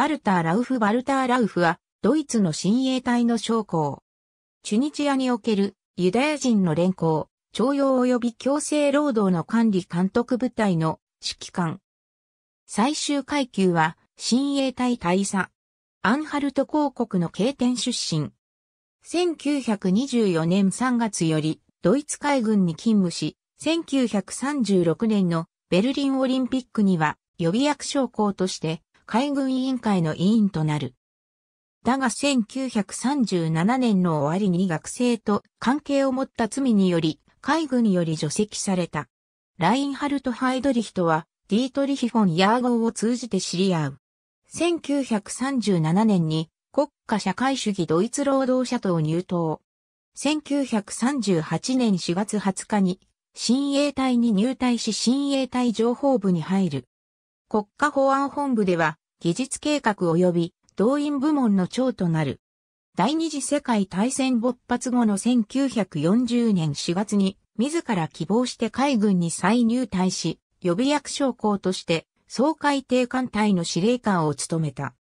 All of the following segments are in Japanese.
バルター・ラウフ・バルター・ラウフは、ドイツの親衛隊の将校。チュニチアにおけるユダヤ人の連行、徴用及び強制労働の管理監督部隊の指揮官。最終階級は、親衛隊大佐。アンハルト公国の経典出身。1924年3月より、ドイツ海軍に勤務し、1936年のベルリンオリンピックには予備役将校として海軍委員会の委員となる。だが1937年の終わりに学生と関係を持った罪により、海軍により除籍された。ラインハルト・ハイドリヒとは、ディートリヒ・フォン・ヤーゴーを通じて知り合う。1937年に国家社会主義ドイツ労働者党入党。1938年4月20日に、新衛隊に入隊し新衛隊情報部に入る。国家保安本部では、技術計画及び動員部門の長となる。第二次世界大戦勃発後の1940年4月に、自ら希望して海軍に再入隊し、予備役将校として、総海艇艦隊の司令官を務めた。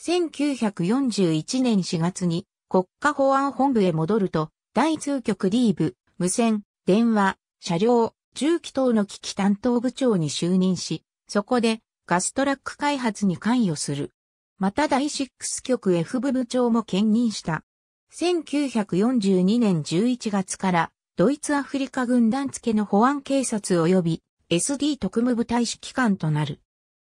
1941年4月に国家保安本部へ戻ると、第通局リーブ、無線、電話、車両、重機等の機器担当部長に就任し、そこでガストラック開発に関与する。また第6局 F 部部長も兼任した。1942年11月からドイツアフリカ軍団付の保安警察及び SD 特務部大使機関となる。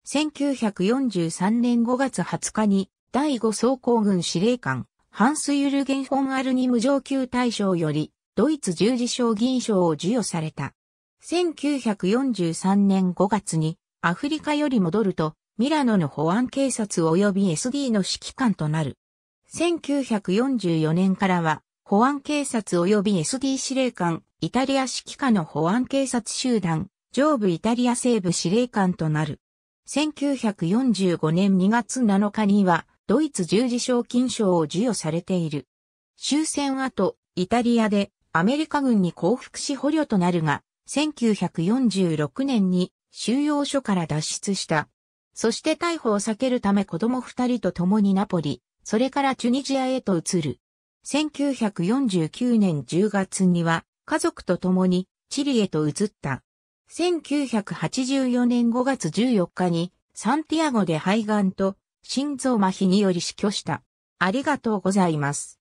1943年5月20日に第5装甲軍司令官ハンス・ユルゲン・フォン・アルニム上級大将よりドイツ十字章銀賞を授与された。1943年5月にアフリカより戻ると、ミラノの保安警察及び SD の指揮官となる。1944年からは、保安警察及び SD 司令官、イタリア指揮下の保安警察集団、上部イタリア西部司令官となる。1945年2月7日には、ドイツ十字賞金賞を授与されている。終戦後、イタリアでアメリカ軍に降伏し捕虜となるが、1946年に収容所から脱出した。そして逮捕を避けるため子供二人と共にナポリ、それからチュニジアへと移る。1949年10月には家族と共にチリへと移った。1984年5月14日にサンティアゴで肺がんと心臓麻痺により死去した。ありがとうございます。